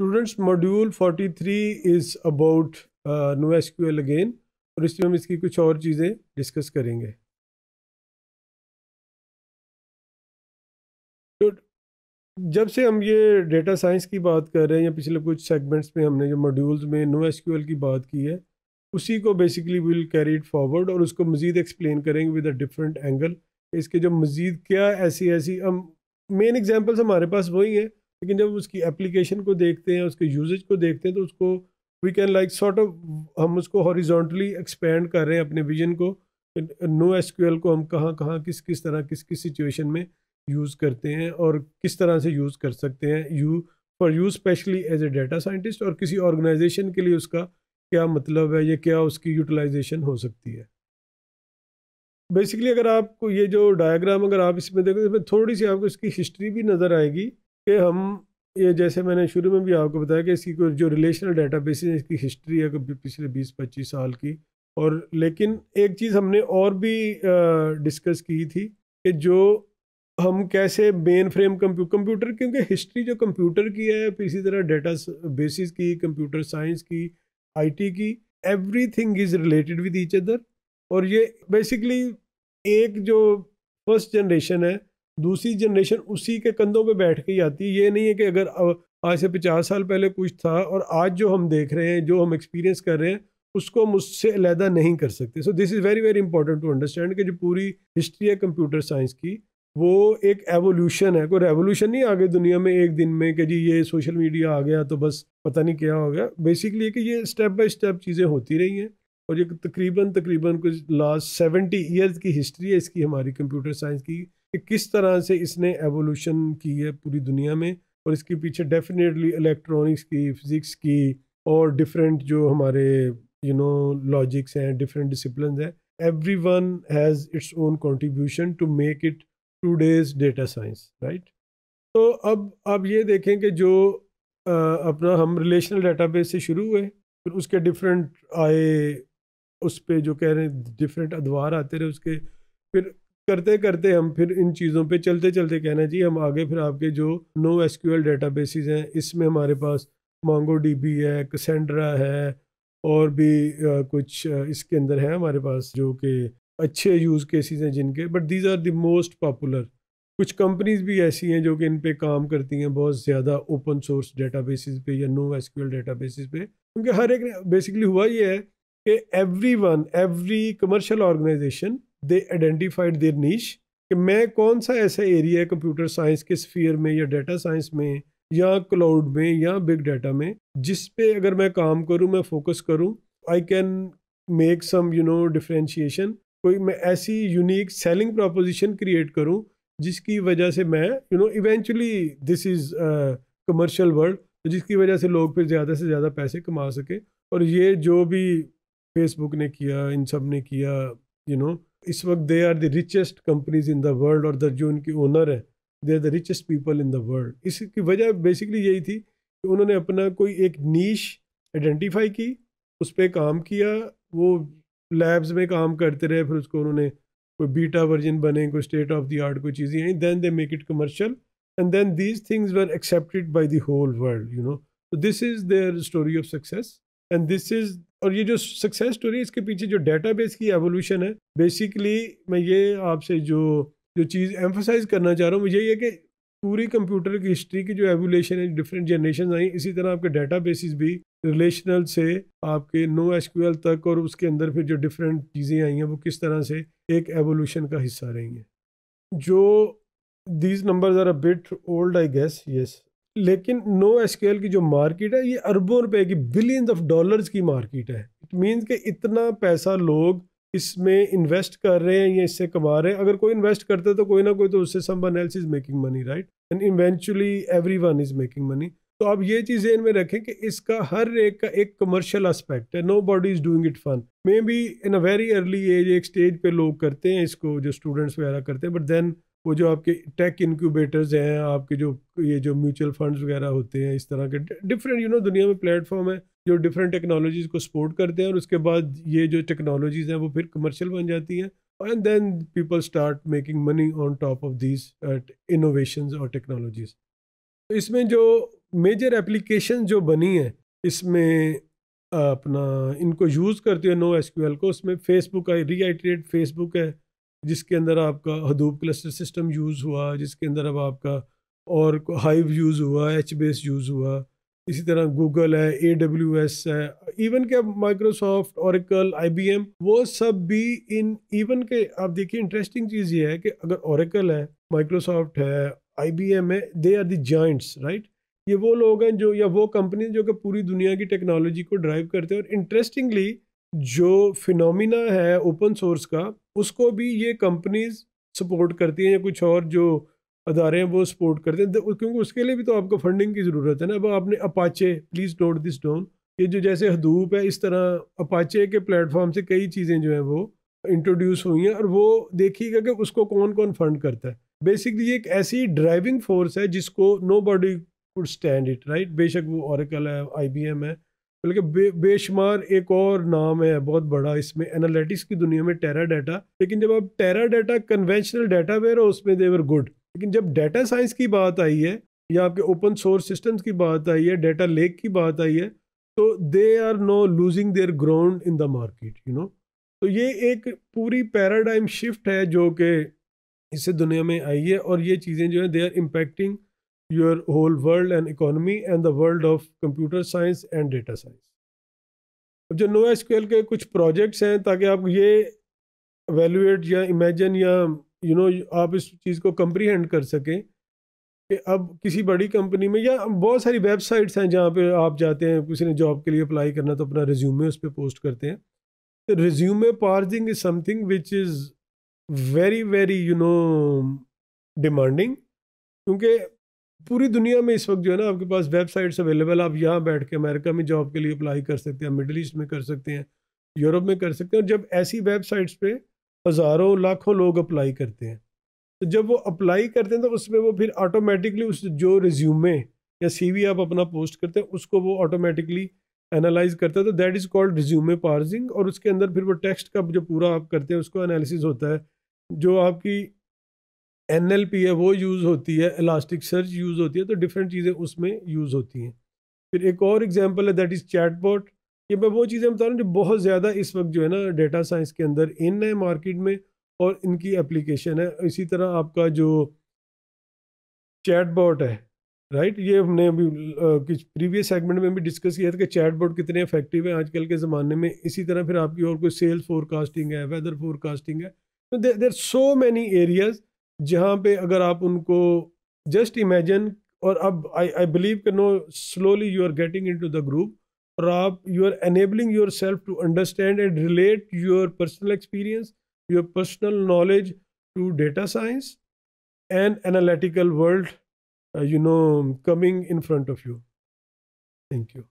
Students module 43 is about no S again और इसमें हम इसकी कुछ और चीज़ें डिस्कस करेंगे तो जब से हम ये डेटा साइंस की बात कर रहे हैं या पिछले कुछ सेगमेंट्स में हमने जो मॉड्यूल्स में नो एस की बात की है उसी को basically will carry it forward और उसको मज़ीद एक्सप्लेन करेंगे विद अ डिफरेंट एंगल इसके जो मज़ीद क्या ऐसी ऐसी हम मेन एग्जाम्पल्स हमारे पास वही हैं लेकिन जब उसकी एप्लीकेशन को देखते हैं उसके यूजेज को देखते हैं तो उसको we can like sort of हम उसको हॉरिजॉन्टली एक्सपेंड कर रहे हैं अपने विजन को नो एस को हम कहाँ कहाँ किस किस तरह किस किस सिचुएशन में यूज़ करते हैं और किस तरह से यूज़ कर सकते हैं you for you specially as a data scientist और किसी ऑर्गेनाइजेशन के लिए उसका क्या मतलब है या क्या उसकी यूटिलाइजेशन हो सकती है बेसिकली अगर आपको ये जो डायग्राम अगर आप इसमें देखो इसमें थोड़ी सी आपको इसकी हिस्ट्री भी नज़र आएगी कि हम ये जैसे मैंने शुरू में भी आपको बताया कि इसकी कोई जो रिलेशनल डाटा बेस इसकी हिस्ट्री है कभी पिछले बीस पच्चीस साल की और लेकिन एक चीज़ हमने और भी डिस्कस की थी कि जो हम कैसे मेन फ्रेम कंप्यूटर क्योंकि हिस्ट्री जो कंप्यूटर की है फिर इसी तरह डेटा बेसिस की कंप्यूटर साइंस की आईटी की everything is related with each other और ये बेसिकली एक जो फर्स्ट जनरेशन है दूसरी जनरेशन उसी के कंधों पे बैठ के ही आती है ये नहीं है कि अगर आज से पचास साल पहले कुछ था और आज जो हम देख रहे हैं जो हम एक्सपीरियंस कर रहे हैं उसको हम उससे अलहदा नहीं कर सकते so this is very very important to understand कि जो पूरी हिस्ट्री है कंप्यूटर साइंस की वो एक एवोल्यूशन है कोई रेवोल्यूशन नहीं आ गई दुनिया में एक दिन में कि जी ये सोशल मीडिया आ गया तो बस पता नहीं क्या हो गया बेसिकली कि ये स्टेप बाय स्टेप चीज़ें होती रही हैं और ये तकरीबन तकरीबन कुछ लास्ट सेवेंटी ईयर्स की हिस्ट्री है इसकी हमारी कंप्यूटर साइंस की कि किस तरह से इसने एवोल्यूशन की है पूरी दुनिया में और इसके पीछे डेफिनेटली इलेक्ट्रॉनिक्स की फिज़िक्स की और डिफरेंट जो हमारे यू नो लॉजिक्स हैं डिफरेंट डिसिप्लिन हैं every one has its own contribution to make it today's data science right तो अब आप ये देखें कि जो आ, अपना हम रिलेशनल डेटाबेस से शुरू हुए फिर उसके डिफरेंट आए उस पर जो कह रहे हैं डिफरेंट अदवार आते रहे उसके फिर करते करते हम फिर इन चीज़ों पे चलते चलते कहना जी हम आगे फिर आपके जो no S Q L databases हैं इसमें हमारे पास मांगो डी बी है कसेंड्रा है और भी आ, कुछ आ, इसके अंदर है हमारे पास जो कि अच्छे यूज़ केसेस हैं जिनके but these are the most popular कुछ कंपनीज भी ऐसी हैं जो कि इन पे काम करती हैं बहुत ज़्यादा ओपन सोर्स डेटा बेसिस पे या no S Q L databases पे क्योंकि हर एक बेसिकली हुआ ये है कि every one every commercial organisation they identified their niche कि मैं कौन सा ऐसा एरिया है कंप्यूटर साइंस के स्फीयर में या डाटा साइंस में या क्लाउड में या बिग डाटा में जिस पे अगर मैं काम करूं मैं फोकस करूं I can make some you know differentiation कोई मैं ऐसी यूनिक सेलिंग प्रोपोजिशन क्रिएट करूं जिसकी वजह से मैं you know eventually this is commercial world जिसकी वजह से लोग फिर ज़्यादा से ज़्यादा पैसे कमा सकें और ये जो भी फेसबुक ने किया इन सब ने किया यू you नो know, इस वक्त they are the richest companies in the world और जो उनकी ओनर हैं they are the richest people in the world इसकी वजह बेसिकली यही थी कि उन्होंने अपना कोई एक नीश आइडेंटिफाई की उस पर काम किया वो लैब्स में काम करते रहे फिर उसको उन्होंने कोई बीटा वर्जन बने कोई स्टेट ऑफ द आर्ट कोई चीज़ें I then they make it commercial and then these things were accepted by the whole world you know this is their story of success and this is और ये जो success story इसके पीछे जो database की evolution है basically मैं ये आपसे जो जो चीज़ एम्फोसाइज करना चाह रहा हूँ मुझे ये कि पूरी कंप्यूटर की हिस्ट्री की जो एवोल्यूशन है डिफरेंट जनरेशन आई इसी तरह आपके डाटा बेसिस भी रिलेशनल से आपके नो एस तक और उसके अंदर फिर जो डिफरेंट चीज़ें आई हैं वो किस तरह से एक एवोल्यूशन का हिस्सा रही हैं जो these number are a bit old I guess yes लेकिन नो एस की जो मार्केट है ये अरबों रुपए की बिलियन ऑफ डॉलर्स की मार्केट है इट मीन कि इतना पैसा लोग इसमें इन्वेस्ट कर रहे हैं या इससे कमा रहे हैं अगर कोई इन्वेस्ट करता है तो कोई ना कोई तो उससे someone else is making money right and eventually every one is making money तो आप ये चीज़ें इनमें रखें कि इसका हर एक का एक कमर्शियल एस्पेक्ट है nobody is doing it fun maybe in a very early age एक स्टेज पे लोग करते हैं इसको जो स्टूडेंट्स वगैरह करते हैं बट देन वो जो आपके टेक इनक्यूबेटर्स हैं आपके जो ये जो म्यूचुअल फंड्स वगैरह होते हैं इस तरह के डिफरेंट यू नो दुनिया में प्लेटफॉर्म है जो डिफरेंट टेक्नोलॉजीज़ को सपोर्ट करते हैं और उसके बाद ये जो टेक्नोलॉजीज़ हैं वो फिर कमर्शियल बन जाती हैं and then people start making money on top of these innovation और टेक्नोलॉजीज इसमें जो मेजर एप्लीकेशन जो बनी है इसमें uh, अपना इनको यूज़ करते हैं नो एस को उसमें फेसबुक है रीआइटरेट फेसबुक है जिसके अंदर आपका हदूब क्लस्टर सिस्टम यूज़ हुआ जिसके अंदर अब आपका और हाइव यूज़ हुआ एच बेस यूज़ हुआ इसी तरह गूगल है ए डब्ल्यू एस है इवन के अब माइक्रोसॉफ्ट औरकल आई वो सब भी इन इवन के आप देखिए इंटरेस्टिंग चीज़ ये है कि अगर औरकल है माइक्रोसॉफ्ट है आई है they are the giants right ये वो लोग हैं जो या वो कंपनी जो कि पूरी दुनिया की टेक्नोलॉजी को ड्राइव करते हैं और इंटरेस्टिंगली जो फिनोमिना है ओपन सोर्स का उसको भी ये कंपनीज सपोर्ट करती हैं या कुछ और जो अदारे हैं वो सपोर्ट करते हैं तो क्योंकि उसके लिए भी तो आपको फंडिंग की ज़रूरत है ना अब आपने Apache please note this down ये जो जैसे हदूप है इस तरह अपाचे के प्लेटफॉर्म से कई चीज़ें जो हैं वो इंट्रोड्यूस हुई हैं और वो देखिएगा कि उसको कौन कौन फंड करता है बेसिकली एक ऐसी ड्राइविंग फोर्स है जिसको nobody could stand it right बेशक वो औरकल है आई है बल्कि बे, बेशुमार एक और नाम है बहुत बड़ा इसमें एनालिटिक्स की दुनिया में टेरा डाटा लेकिन जब आप Teradata conventional data warehouse उसमें देवर गुड लेकिन जब डाटा साइंस की बात आई है या आपके ओपन सोर्स सिस्टम्स की बात आई है डाटा लेक की बात आई है तो they are no losing their ground in the market you know तो ये एक पूरी पैराडाइम शिफ्ट है जो कि इससे दुनिया में आई है और ये चीज़ें जो है they are impacting your whole world and economy and the world of computer science and data science. अब जो नो एस के कुछ प्रोजेक्ट्स हैं ताकि आप ये वैल्यूएट या इमेजन या यू you नो know, आप इस चीज़ को कंप्रीहेंड कर सकें कि अब किसी बड़ी कंपनी में या बहुत सारी वेबसाइट्स हैं जहाँ पे आप जाते हैं किसी ने जॉब के लिए अप्लाई करना तो अपना रिज्यूमे उस पर पोस्ट करते हैं तो resume parsing is something which is very very you know demanding क्योंकि पूरी दुनिया में इस वक्त जो है ना आपके पास वेबसाइट्स अवेलेबल आप यहाँ बैठ के अमेरिका में जॉब के लिए अप्लाई कर सकते हैं मिडिल ईस्ट में कर सकते हैं यूरोप में कर सकते हैं और जब ऐसी वेबसाइट्स पे हज़ारों लाखों लोग अप्लाई करते हैं तो जब वो अप्लाई करते हैं तो उसमें वो फिर ऑटोमेटिकली उस जो रिज्यूमे या सी आप अपना पोस्ट करते हैं उसको वो ऑटोमेटिकली एनालाइज करता है तो that is called resume parsing और उसके अंदर फिर वो टेक्स्ट का जो पूरा आप करते हैं उसको एनालिसिस होता है जो आपकी एन है वो यूज़ होती है इलास्टिक सर्च यूज़ होती है तो डिफरेंट चीज़ें उसमें यूज़ होती हैं फिर एक और एग्जाम्पल है दैट इज़ चैटबॉट ये मैं वो चीज़ें बता रहा हूँ जो बहुत ज़्यादा इस वक्त जो है ना डेटा साइंस के अंदर इन है मार्केट में और इनकी एप्लीकेशन है इसी तरह आपका जो चैटबॉट है राइट ये हमने अभी कुछ प्रीवियस सेगमेंट में भी डिस्कस किया था कि चैटबॉट कितने इफेक्टिव हैं आजकल के ज़माने में इसी तरह फिर आपकी और कोई सेल्स फोरकास्टिंग है वेदर फोरकास्टिंग है देर सो मैनी एरियाज़ जहाँ पे अगर आप उनको जस्ट इमेजिन और अब आई आई बिलीव के no slowly you are getting in to the group और आप you are enabling yourself to understand and relate your personal experience your personal knowledge to data science and analytical world you know coming in front of you thank you